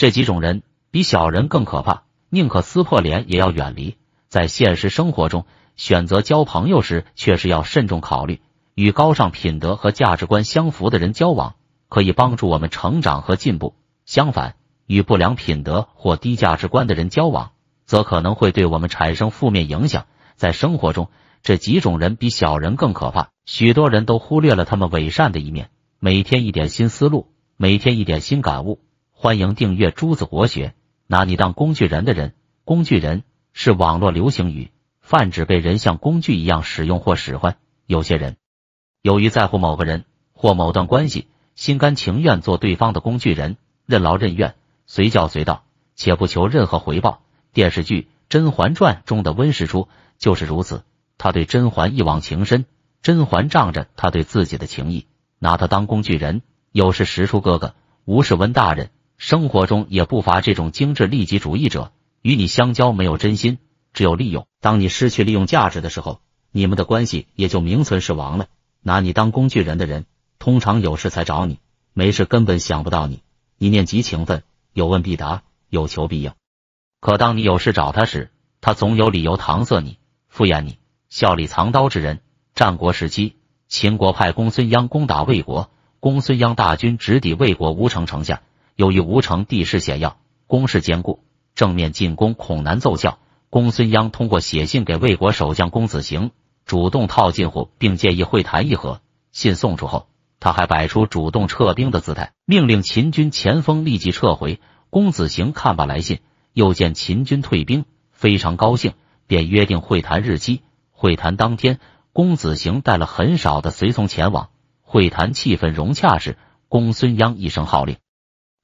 这几种人比小人更可怕，宁可撕破脸也要远离。在现实生活中，选择交朋友时，确实要慎重考虑。与高尚品德和价值观相符的人交往，可以帮助我们成长和进步。相反，与不良品德或低价值观的人交往，则可能会对我们产生负面影响。在生活中，这几种人比小人更可怕。许多人都忽略了他们伪善的一面。每天一点新思路，每天一点新感悟。欢迎订阅珠子国学。拿你当工具人的人，工具人是网络流行语，泛指被人像工具一样使用或使唤。有些人由于在乎某个人或某段关系，心甘情愿做对方的工具人，任劳任怨，随叫随到，且不求任何回报。电视剧《甄嬛传》中的温实初就是如此，他对甄嬛一往情深，甄嬛仗着他对自己的情意，拿他当工具人。有事实初哥哥，无事温大人。生活中也不乏这种精致利己主义者，与你相交没有真心，只有利用。当你失去利用价值的时候，你们的关系也就名存实亡了。拿你当工具人的人，通常有事才找你，没事根本想不到你。你念及情分，有问必答，有求必应。可当你有事找他时，他总有理由搪塞你、敷衍你，笑里藏刀之人。战国时期，秦国派公孙鞅攻打魏国，公孙鞅大军直抵魏国无城城下。由于吴城地势险要，攻势坚固，正面进攻恐难奏效。公孙鞅通过写信给魏国守将公子行，主动套近乎，并建议会谈议和。信送出后，他还摆出主动撤兵的姿态，命令秦军前锋立即撤回。公子行看罢来信，又见秦军退兵，非常高兴，便约定会谈日期。会谈当天，公子行带了很少的随从前往。会谈气氛融洽时，公孙鞅一声号令。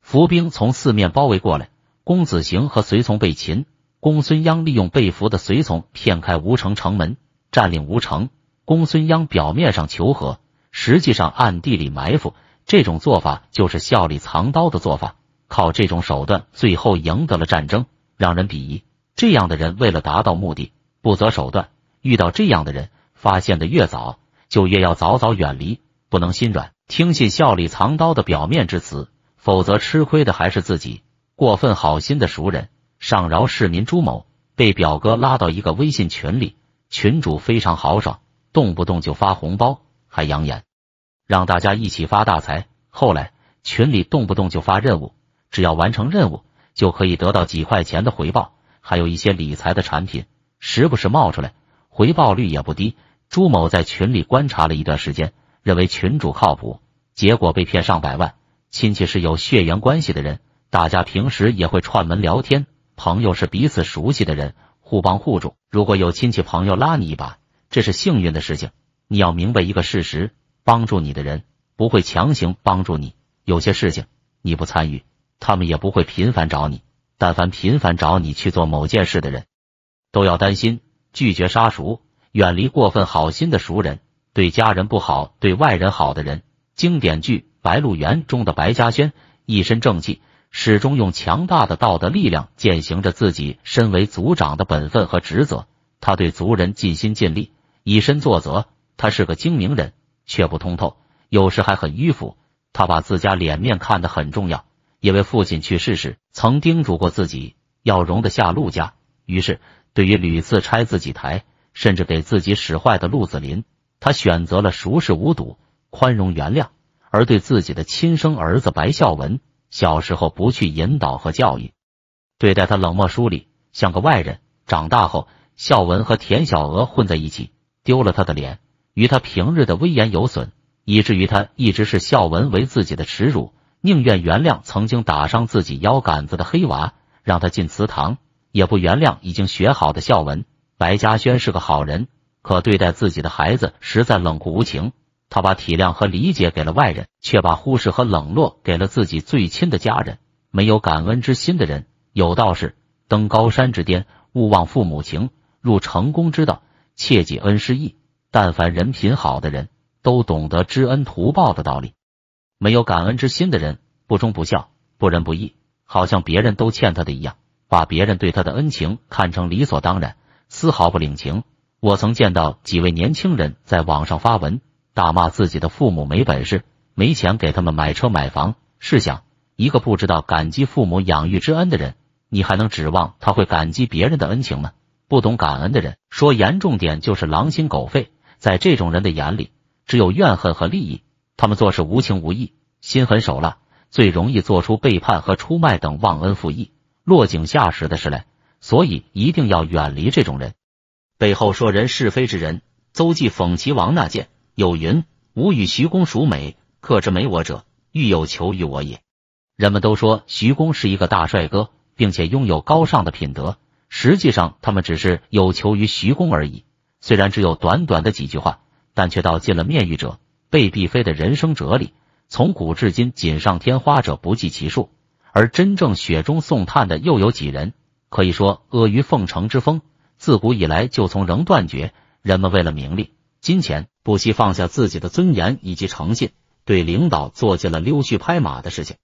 伏兵从四面包围过来，公子行和随从被擒。公孙鞅利用被俘的随从骗开吴城城门，占领吴城。公孙鞅表面上求和，实际上暗地里埋伏。这种做法就是笑里藏刀的做法。靠这种手段，最后赢得了战争，让人鄙夷。这样的人为了达到目的，不择手段。遇到这样的人，发现的越早，就越要早早远离，不能心软，听信笑里藏刀的表面之词。否则吃亏的还是自己。过分好心的熟人上饶市民朱某被表哥拉到一个微信群里，群主非常豪爽，动不动就发红包，还扬言让大家一起发大财。后来群里动不动就发任务，只要完成任务就可以得到几块钱的回报，还有一些理财的产品时不时冒出来，回报率也不低。朱某在群里观察了一段时间，认为群主靠谱，结果被骗上百万。亲戚是有血缘关系的人，大家平时也会串门聊天。朋友是彼此熟悉的人，互帮互助。如果有亲戚朋友拉你一把，这是幸运的事情。你要明白一个事实：帮助你的人不会强行帮助你。有些事情你不参与，他们也不会频繁找你。但凡频繁找你去做某件事的人，都要担心，拒绝杀熟，远离过分好心的熟人。对家人不好，对外人好的人，经典剧。白鹿原中的白嘉轩一身正气，始终用强大的道德力量践行着自己身为族长的本分和职责。他对族人尽心尽力，以身作则。他是个精明人，却不通透，有时还很迂腐。他把自家脸面看得很重要，因为父亲去世时曾叮嘱过自己要容得下陆家。于是，对于屡次拆自己台，甚至给自己使坏的陆子霖，他选择了熟视无睹、宽容原谅。而对自己的亲生儿子白孝文，小时候不去引导和教育，对待他冷漠疏离，像个外人。长大后，孝文和田小娥混在一起，丢了他的脸，与他平日的威严有损，以至于他一直视孝文为自己的耻辱，宁愿原谅曾经打伤自己腰杆子的黑娃，让他进祠堂，也不原谅已经学好的孝文。白嘉轩是个好人，可对待自己的孩子，实在冷酷无情。他把体谅和理解给了外人，却把忽视和冷落给了自己最亲的家人。没有感恩之心的人，有道是：登高山之巅，勿忘父母情；入成功之道，切记恩师义。但凡人品好的人，都懂得知恩图报的道理。没有感恩之心的人，不忠不孝，不仁不义，好像别人都欠他的一样，把别人对他的恩情看成理所当然，丝毫不领情。我曾见到几位年轻人在网上发文。大骂自己的父母没本事，没钱给他们买车买房。试想，一个不知道感激父母养育之恩的人，你还能指望他会感激别人的恩情吗？不懂感恩的人，说严重点就是狼心狗肺。在这种人的眼里，只有怨恨和利益，他们做事无情无义，心狠手辣，最容易做出背叛和出卖等忘恩负义、落井下石的事来。所以一定要远离这种人。背后说人是非之人，邹忌讽齐王纳谏。有云，吾与徐公孰美？客之美我者，欲有求于我也。人们都说徐公是一个大帅哥，并且拥有高尚的品德，实际上他们只是有求于徐公而已。虽然只有短短的几句话，但却道尽了面誉者被避非的人生哲理。从古至今，锦上添花者不计其数，而真正雪中送炭的又有几人？可以说，阿谀奉承之风自古以来就从仍断绝。人们为了名利。金钱不惜放下自己的尊严以及诚信，对领导做尽了溜须拍马的事情，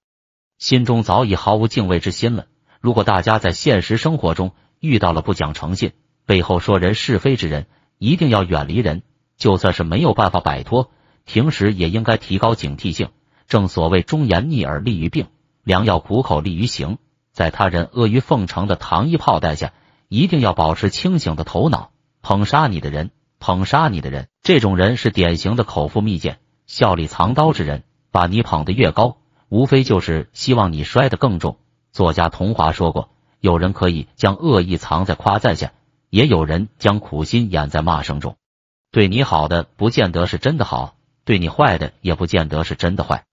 心中早已毫无敬畏之心了。如果大家在现实生活中遇到了不讲诚信、背后说人是非之人，一定要远离人。就算是没有办法摆脱，平时也应该提高警惕性。正所谓忠言逆耳利于病，良药苦口利于行。在他人阿谀奉承的糖衣炮弹下，一定要保持清醒的头脑。捧杀你的人。捧杀你的人，这种人是典型的口腹蜜饯、笑里藏刀之人。把你捧得越高，无非就是希望你摔得更重。作家桐华说过：“有人可以将恶意藏在夸赞下，也有人将苦心掩在骂声中。对你好的不见得是真的好，对你坏的也不见得是真的坏。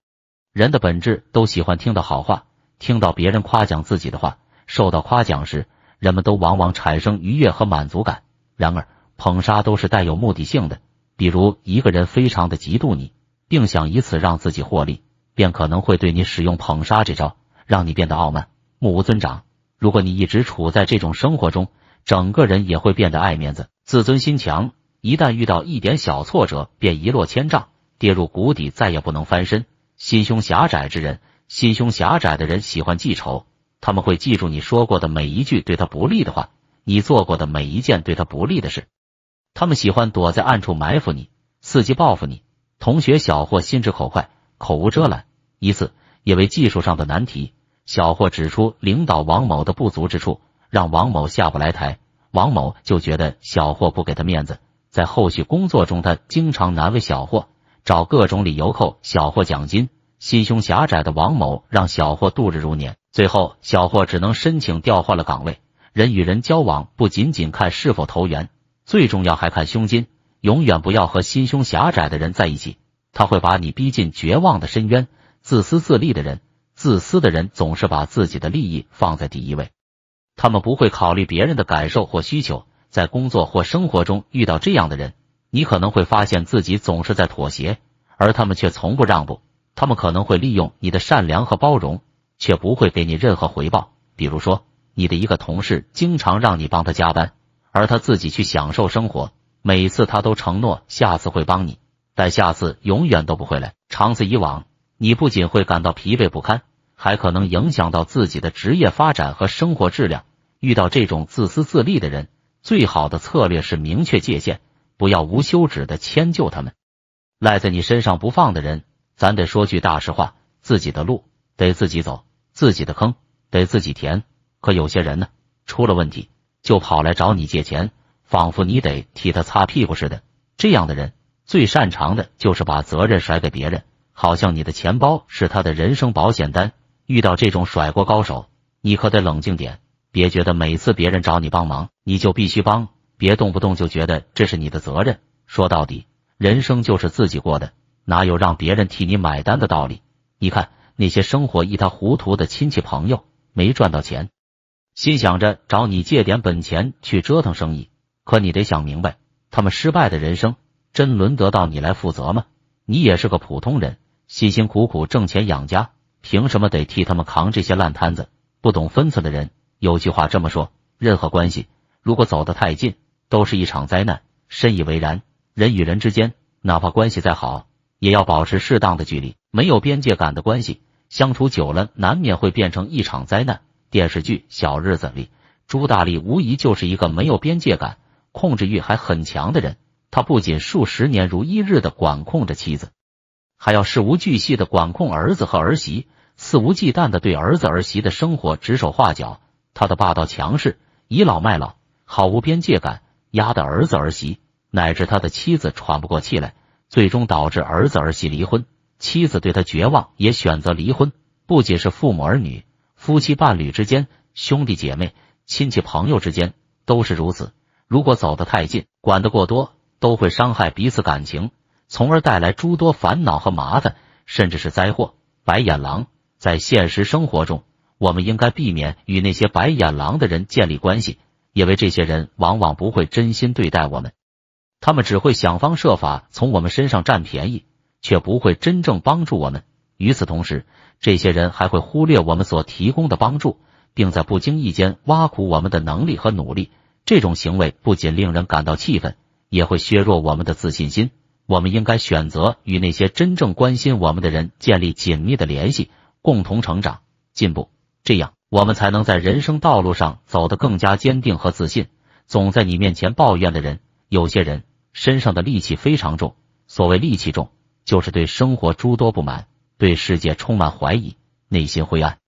人的本质都喜欢听到好话，听到别人夸奖自己的话，受到夸奖时，人们都往往产生愉悦和满足感。然而。”捧杀都是带有目的性的，比如一个人非常的嫉妒你，并想以此让自己获利，便可能会对你使用捧杀这招，让你变得傲慢、目无尊长。如果你一直处在这种生活中，整个人也会变得爱面子、自尊心强。一旦遇到一点小挫折，便一落千丈，跌入谷底，再也不能翻身。心胸狭窄之人，心胸狭窄的人喜欢记仇，他们会记住你说过的每一句对他不利的话，你做过的每一件对他不利的事。他们喜欢躲在暗处埋伏你，伺机报复你。同学小霍心直口快，口无遮拦。一次，因为技术上的难题，小霍指出领导王某的不足之处，让王某下不来台。王某就觉得小霍不给他面子，在后续工作中，他经常难为小霍，找各种理由扣小霍奖金。心胸狭窄的王某让小霍度日如年，最后小霍只能申请调换了岗位。人与人交往，不仅仅看是否投缘。最重要还看胸襟，永远不要和心胸狭窄的人在一起，他会把你逼进绝望的深渊。自私自利的人，自私的人总是把自己的利益放在第一位，他们不会考虑别人的感受或需求。在工作或生活中遇到这样的人，你可能会发现自己总是在妥协，而他们却从不让步。他们可能会利用你的善良和包容，却不会给你任何回报。比如说，你的一个同事经常让你帮他加班。而他自己去享受生活，每次他都承诺下次会帮你，但下次永远都不会来。长此以往，你不仅会感到疲惫不堪，还可能影响到自己的职业发展和生活质量。遇到这种自私自利的人，最好的策略是明确界限，不要无休止的迁就他们。赖在你身上不放的人，咱得说句大实话：自己的路得自己走，自己的坑得自己填。可有些人呢，出了问题。就跑来找你借钱，仿佛你得替他擦屁股似的。这样的人最擅长的就是把责任甩给别人，好像你的钱包是他的人生保险单。遇到这种甩锅高手，你可得冷静点，别觉得每次别人找你帮忙你就必须帮，别动不动就觉得这是你的责任。说到底，人生就是自己过的，哪有让别人替你买单的道理？你看那些生活一塌糊涂的亲戚朋友，没赚到钱。心想着找你借点本钱去折腾生意，可你得想明白，他们失败的人生真轮得到你来负责吗？你也是个普通人，辛辛苦苦挣钱养家，凭什么得替他们扛这些烂摊子？不懂分寸的人，有句话这么说：任何关系如果走得太近，都是一场灾难。深以为然，人与人之间，哪怕关系再好，也要保持适当的距离，没有边界感的关系，相处久了难免会变成一场灾难。电视剧《小日子》里，朱大力无疑就是一个没有边界感、控制欲还很强的人。他不仅数十年如一日的管控着妻子，还要事无巨细的管控儿子和儿媳，肆无忌惮的对儿子儿媳的生活指手画脚。他的霸道强势、倚老卖老，毫无边界感，压的儿子儿媳乃至他的妻子喘不过气来，最终导致儿子儿媳离婚，妻子对他绝望，也选择离婚。不仅是父母儿女。夫妻伴侣之间、兄弟姐妹、亲戚朋友之间都是如此。如果走得太近、管得过多，都会伤害彼此感情，从而带来诸多烦恼和麻烦，甚至是灾祸。白眼狼在现实生活中，我们应该避免与那些白眼狼的人建立关系，因为这些人往往不会真心对待我们，他们只会想方设法从我们身上占便宜，却不会真正帮助我们。与此同时，这些人还会忽略我们所提供的帮助，并在不经意间挖苦我们的能力和努力。这种行为不仅令人感到气愤，也会削弱我们的自信心。我们应该选择与那些真正关心我们的人建立紧密的联系，共同成长进步。这样，我们才能在人生道路上走得更加坚定和自信。总在你面前抱怨的人，有些人身上的戾气非常重。所谓戾气重，就是对生活诸多不满。对世界充满怀疑，内心灰暗，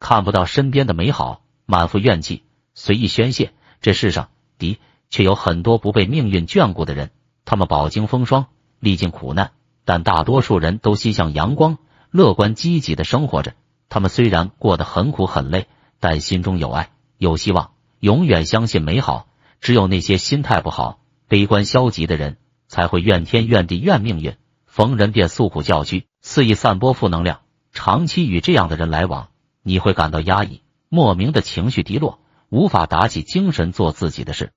看不到身边的美好，满腹怨气，随意宣泄。这世上，敌却有很多不被命运眷顾的人，他们饱经风霜，历尽苦难，但大多数人都心向阳光，乐观积极的生活着。他们虽然过得很苦很累，但心中有爱，有希望，永远相信美好。只有那些心态不好、悲观消极的人，才会怨天怨地怨命运，逢人便诉苦叫屈。肆意散播负能量，长期与这样的人来往，你会感到压抑，莫名的情绪低落，无法打起精神做自己的事。